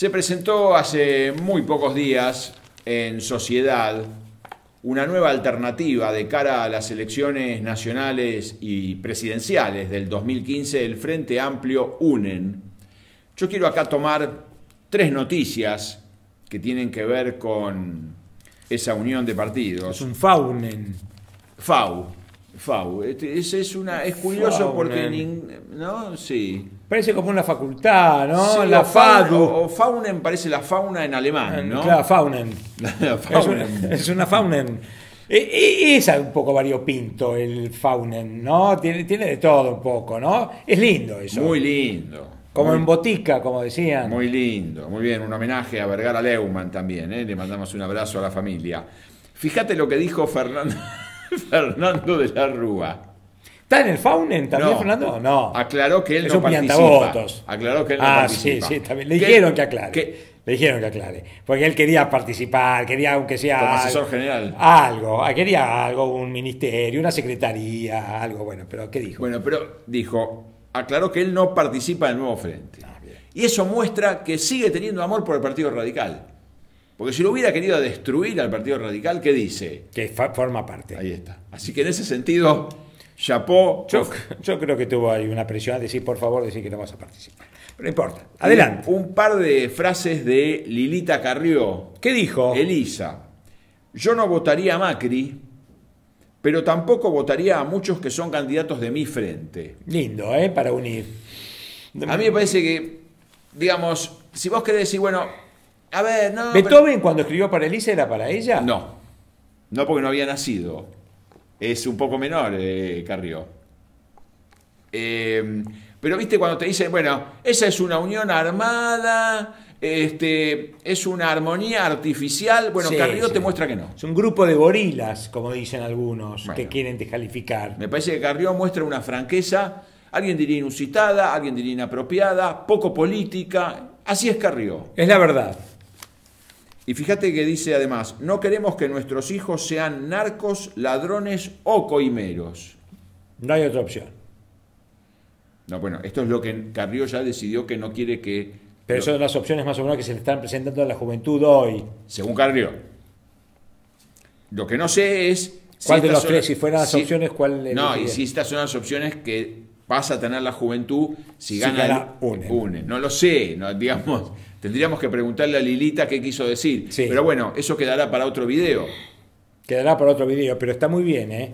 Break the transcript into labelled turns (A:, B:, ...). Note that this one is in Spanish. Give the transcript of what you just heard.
A: Se presentó hace muy pocos días en Sociedad una nueva alternativa de cara a las elecciones nacionales y presidenciales del 2015, el Frente Amplio UNEN. Yo quiero acá tomar tres noticias que tienen que ver con esa unión de partidos. Es un faunen. Fau, fau. Este, es, curioso porque... ¿no? Sí. Parece como una facultad, ¿no? la FADU. O, Faunen parece la fauna en alemán, ¿no? Claro, Faunen. la faunen. Es, una, Faunen. Y e, e, es un poco variopinto el Faunen, ¿no? Tiene, tiene de todo un poco, ¿no? Es lindo eso. Muy lindo. Como en Botica, como decían. Muy lindo, muy bien. Un homenaje a Vergara Leumann también, ¿eh? Le mandamos un abrazo a la familia. Fíjate lo que dijo Fernando, Fernando de la Rúa. ¿Está en el Faunen también, Fernando? No. Aclaró que él es no un participa. Aclaró que él no ah, sí, sí, también. Le dijeron que aclare. le dijeron que aclare. Porque él quería participar, quería aunque sea... Como asesor general. Algo, ah, quería algo, un ministerio, una secretaría, algo, bueno, pero ¿qué dijo? Bueno, pero dijo, aclaró que él no participa del nuevo frente. Ah, y eso muestra que sigue teniendo amor por el Partido Radical. Porque si lo hubiera querido destruir al Partido Radical, ¿qué dice? Que forma parte. Ahí está. Así que en ese sentido Chapó. Yo, creo que tuvo ahí una presión a decir, por favor, decir que no vas a participar. Pero no importa. Adelante. Un, par de frases de Lilita Carrió. ¿Qué dijo? Elisa. Yo no votaría a Macri, pero tampoco votaría a muchos que son candidatos de mi frente. Lindo, ¿eh? Para unir. A mí me parece que, digamos, si vos querés decir, bueno, a ver, no. ¿Beethoven cuando escribió para Elisa era para ella? No. No porque no había nacido es un poco menor, eh, Carrió. Em, pero viste cuando te dicen, bueno, esa es una unión armada, este, es una armonía artificial. Bueno, Carrió te muestra que no. Es un grupo de gorilas, como dicen algunos, que quieren descalificar. Me parece que Carrió muestra una franqueza, alguien diría inusitada, alguien diría inapropiada, poco política. Así es Carrió. Es la verdad. Y fíjate que dice además, no queremos que nuestros hijos sean narcos, ladrones o coimeros. No hay otra opción. No, bueno, esto es lo que Carrillo ya decidió que no quiere que... Pero son las opciones más o menos que se le están presentando a la juventud hoy. Según Carrillo Lo que no sé es... ¿Cuál de los tres? Si fueran las opciones, ¿cuál... No, y si estas son las opciones que pasa a tener la juventud si gana, si une. No lo sé, digamos, tendríamos que preguntarle a Lilita qué quiso decir. Pero bueno, eso quedará para otro video. Quedará para otro video, pero está muy bien, ¿eh?